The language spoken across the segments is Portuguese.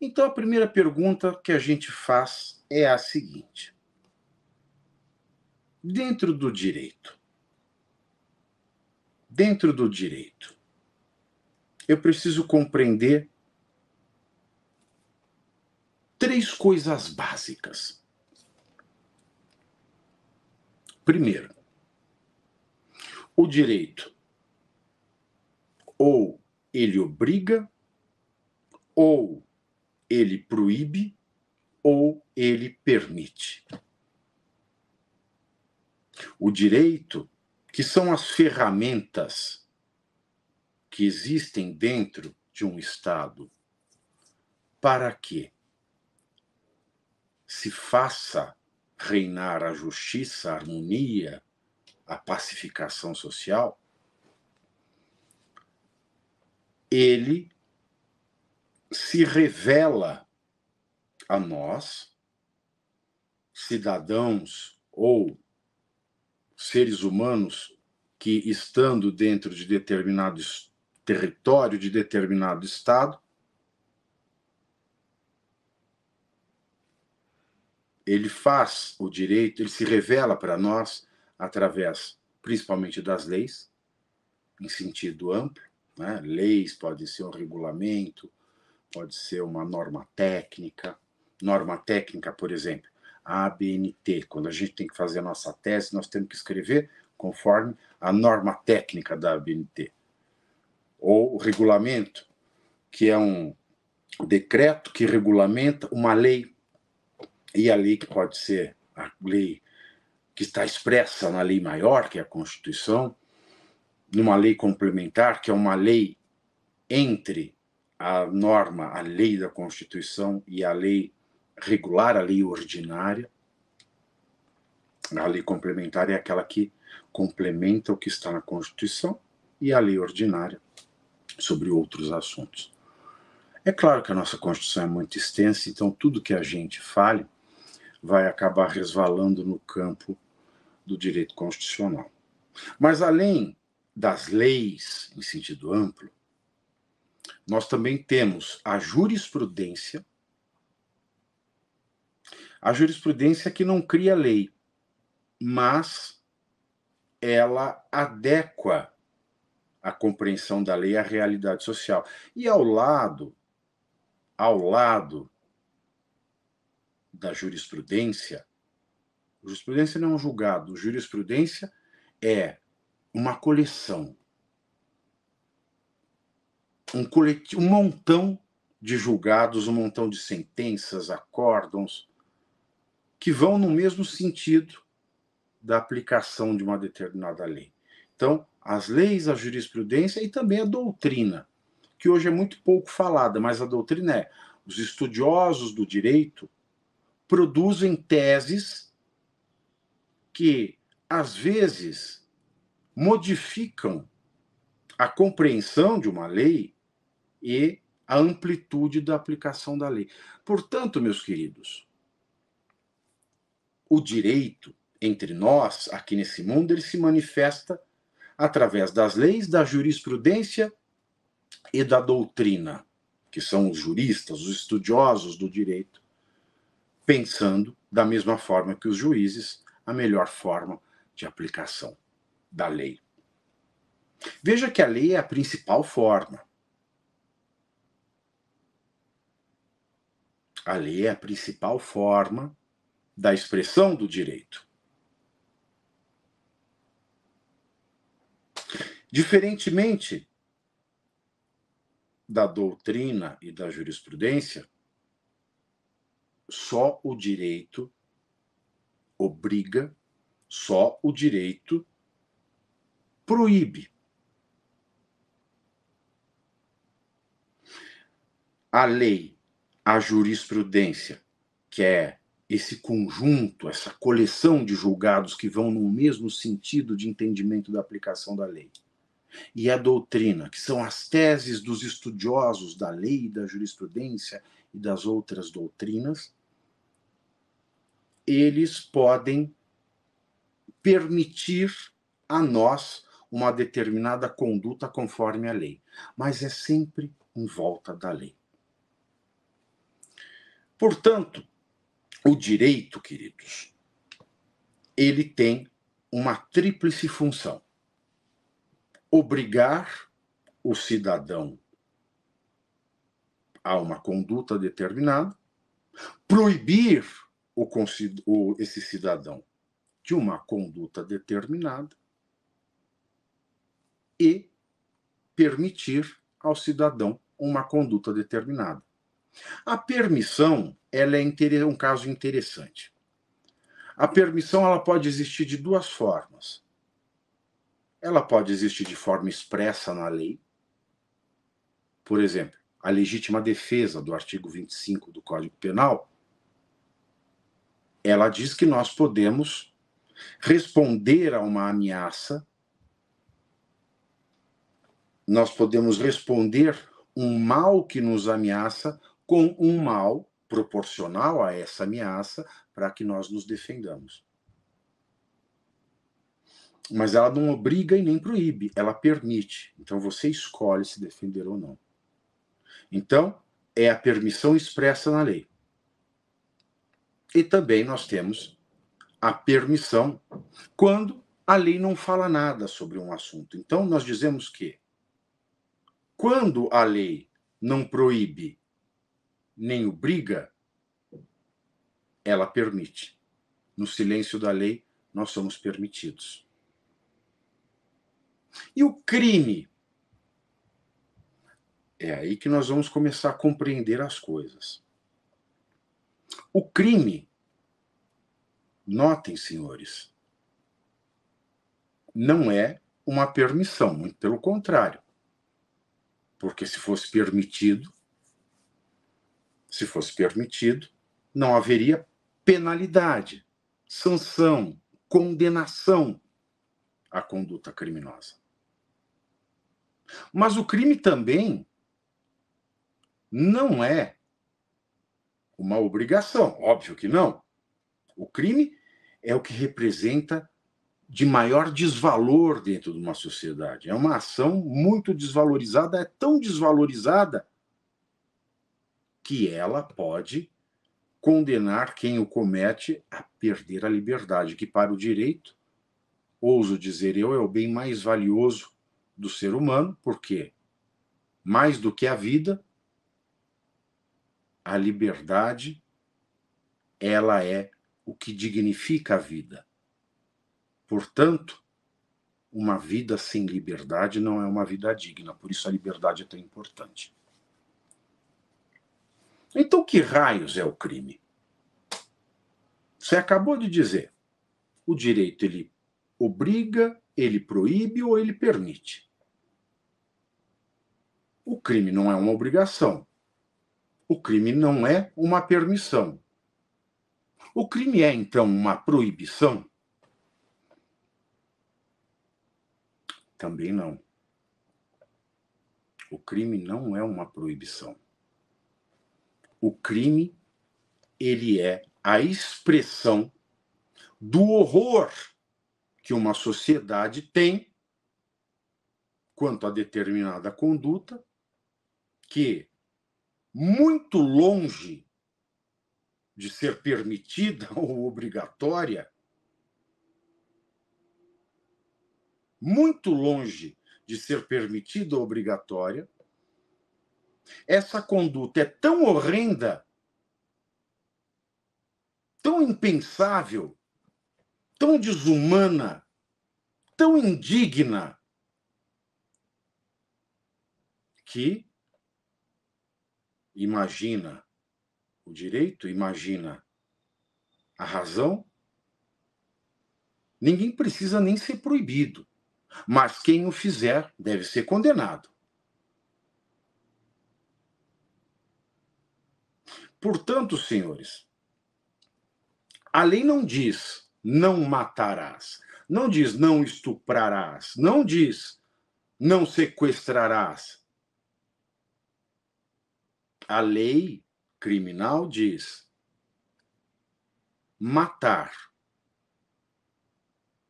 Então, a primeira pergunta que a gente faz é a seguinte: dentro do direito, dentro do direito, eu preciso compreender três coisas básicas. Primeiro, o direito ou ele obriga ou ele proíbe ou ele permite. O direito, que são as ferramentas que existem dentro de um Estado, para que se faça reinar a justiça, a harmonia, a pacificação social, ele se revela a nós, cidadãos ou seres humanos que, estando dentro de determinado território, de determinado estado, ele faz o direito, ele se revela para nós através, principalmente, das leis, em sentido amplo. Né? Leis podem ser um regulamento, pode ser uma norma técnica. Norma técnica, por exemplo, a ABNT. Quando a gente tem que fazer a nossa tese, nós temos que escrever conforme a norma técnica da ABNT. Ou o regulamento, que é um decreto que regulamenta uma lei. E a lei que pode ser a lei que está expressa na lei maior, que é a Constituição, numa lei complementar, que é uma lei entre a norma, a lei da Constituição e a lei regular, a lei ordinária. A lei complementar é aquela que complementa o que está na Constituição e a lei ordinária sobre outros assuntos. É claro que a nossa Constituição é muito extensa, então tudo que a gente fale vai acabar resvalando no campo do direito constitucional. Mas além das leis, em sentido amplo, nós também temos a jurisprudência, a jurisprudência que não cria lei, mas ela adequa a compreensão da lei à realidade social. E ao lado, ao lado da jurisprudência, jurisprudência não é um julgado, jurisprudência é uma coleção um, coletivo, um montão de julgados, um montão de sentenças, acórdons, que vão no mesmo sentido da aplicação de uma determinada lei. Então, as leis, a jurisprudência e também a doutrina, que hoje é muito pouco falada, mas a doutrina é: os estudiosos do direito produzem teses que, às vezes, modificam a compreensão de uma lei e a amplitude da aplicação da lei. Portanto, meus queridos, o direito entre nós, aqui nesse mundo, ele se manifesta através das leis, da jurisprudência e da doutrina, que são os juristas, os estudiosos do direito, pensando da mesma forma que os juízes a melhor forma de aplicação da lei. Veja que a lei é a principal forma A lei é a principal forma da expressão do direito. Diferentemente da doutrina e da jurisprudência, só o direito obriga, só o direito proíbe. A lei a jurisprudência, que é esse conjunto, essa coleção de julgados que vão no mesmo sentido de entendimento da aplicação da lei, e a doutrina, que são as teses dos estudiosos da lei, da jurisprudência e das outras doutrinas, eles podem permitir a nós uma determinada conduta conforme a lei, mas é sempre em volta da lei. Portanto, o direito, queridos, ele tem uma tríplice função: obrigar o cidadão a uma conduta determinada, proibir o, o, esse cidadão de uma conduta determinada e permitir ao cidadão uma conduta determinada. A permissão ela é, é um caso interessante. A permissão ela pode existir de duas formas. Ela pode existir de forma expressa na lei. Por exemplo, a legítima defesa do artigo 25 do Código Penal, ela diz que nós podemos responder a uma ameaça, nós podemos responder um mal que nos ameaça com um mal proporcional a essa ameaça para que nós nos defendamos. Mas ela não obriga e nem proíbe, ela permite. Então você escolhe se defender ou não. Então, é a permissão expressa na lei. E também nós temos a permissão quando a lei não fala nada sobre um assunto. Então, nós dizemos que quando a lei não proíbe nem obriga, ela permite. No silêncio da lei, nós somos permitidos. E o crime? É aí que nós vamos começar a compreender as coisas. O crime, notem, senhores, não é uma permissão, muito pelo contrário. Porque se fosse permitido, se fosse permitido, não haveria penalidade, sanção, condenação à conduta criminosa. Mas o crime também não é uma obrigação, óbvio que não. O crime é o que representa de maior desvalor dentro de uma sociedade. É uma ação muito desvalorizada, é tão desvalorizada que ela pode condenar quem o comete a perder a liberdade, que para o direito, ouso dizer eu, é o bem mais valioso do ser humano, porque mais do que a vida, a liberdade ela é o que dignifica a vida. Portanto, uma vida sem liberdade não é uma vida digna, por isso a liberdade é tão importante. Então, que raios é o crime? Você acabou de dizer. O direito ele obriga, ele proíbe ou ele permite. O crime não é uma obrigação. O crime não é uma permissão. O crime é, então, uma proibição? Também não. O crime não é uma proibição. O crime, ele é a expressão do horror que uma sociedade tem quanto a determinada conduta que muito longe de ser permitida ou obrigatória, muito longe de ser permitida ou obrigatória, essa conduta é tão horrenda, tão impensável, tão desumana, tão indigna, que imagina o direito, imagina a razão, ninguém precisa nem ser proibido. Mas quem o fizer deve ser condenado. Portanto, senhores, a lei não diz não matarás, não diz não estuprarás, não diz não sequestrarás. A lei criminal diz matar,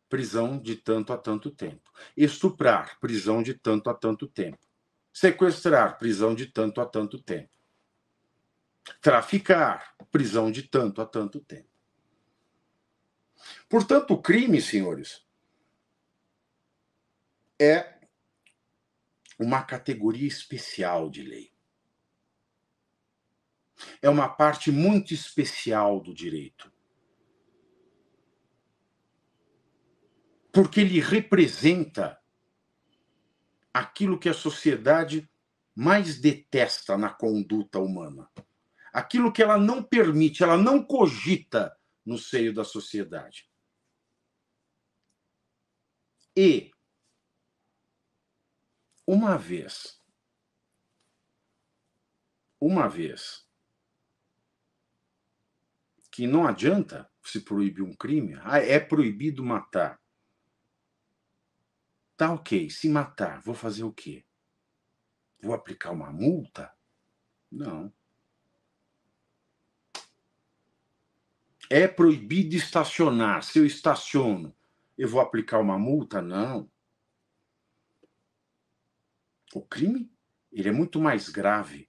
prisão de tanto a tanto tempo. Estuprar, prisão de tanto a tanto tempo. Sequestrar, prisão de tanto a tanto tempo. Traficar, prisão de tanto a tanto tempo. Portanto, o crime, senhores, é uma categoria especial de lei. É uma parte muito especial do direito. Porque ele representa aquilo que a sociedade mais detesta na conduta humana aquilo que ela não permite, ela não cogita no seio da sociedade. E, uma vez, uma vez que não adianta se proibir um crime, ah, é proibido matar. Tá ok, se matar, vou fazer o quê? Vou aplicar uma multa? Não. É proibido estacionar. Se eu estaciono, eu vou aplicar uma multa? Não. O crime ele é muito mais grave.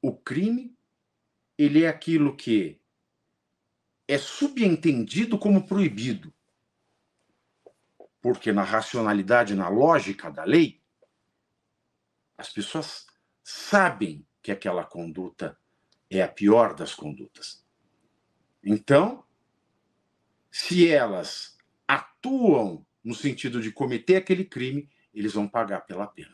O crime ele é aquilo que é subentendido como proibido. Porque na racionalidade, na lógica da lei, as pessoas sabem que aquela conduta é a pior das condutas. Então, se elas atuam no sentido de cometer aquele crime, eles vão pagar pela pena.